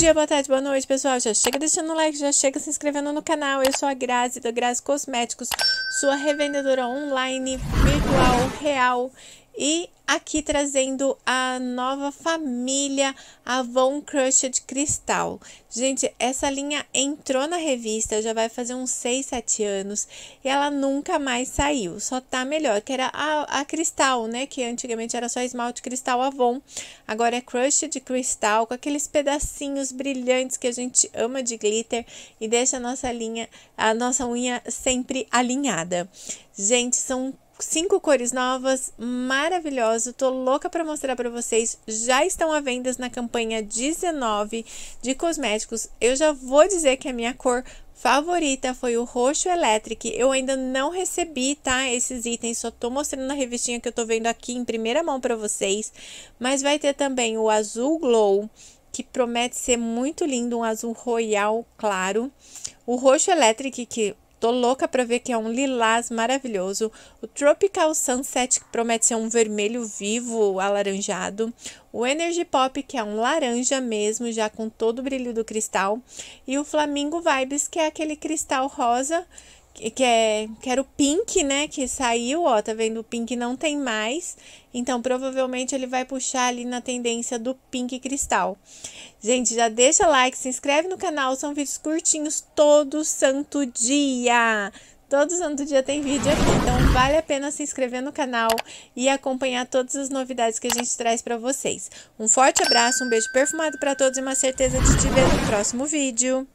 dia, boa tarde, boa noite, pessoal. Já chega deixando o like, já chega se inscrevendo no canal. Eu sou a Grazi, da Grazi Cosméticos, sua revendedora online, virtual, real e aqui trazendo a nova família Avon Crushed Cristal, Gente, essa linha entrou na revista, já vai fazer uns 6, 7 anos, e ela nunca mais saiu, só tá melhor, que era a, a Cristal, né, que antigamente era só esmalte Cristal Avon, agora é Crushed Cristal com aqueles pedacinhos brilhantes que a gente ama de glitter e deixa a nossa linha, a nossa unha sempre alinhada. Gente, são cinco cores novas, maravilhoso. Tô louca para mostrar para vocês. Já estão à venda na campanha 19 de cosméticos. Eu já vou dizer que a minha cor favorita foi o roxo elétrico. Eu ainda não recebi, tá? Esses itens, só tô mostrando na revistinha que eu tô vendo aqui em primeira mão para vocês. Mas vai ter também o azul glow, que promete ser muito lindo, um azul royal claro. O roxo elétrico, que Tô louca para ver que é um lilás maravilhoso. O Tropical Sunset, que promete ser um vermelho vivo, alaranjado. O Energy Pop, que é um laranja mesmo, já com todo o brilho do cristal. E o Flamingo Vibes, que é aquele cristal rosa que, é, que era o Pink, né? Que saiu, ó, tá vendo? O Pink não tem mais. Então, provavelmente ele vai puxar ali na tendência do Pink Cristal. Gente, já deixa like, se inscreve no canal. São vídeos curtinhos todo santo dia. Todo santo dia tem vídeo aqui, então vale a pena se inscrever no canal e acompanhar todas as novidades que a gente traz para vocês. Um forte abraço, um beijo perfumado para todos e uma certeza de te ver no próximo vídeo.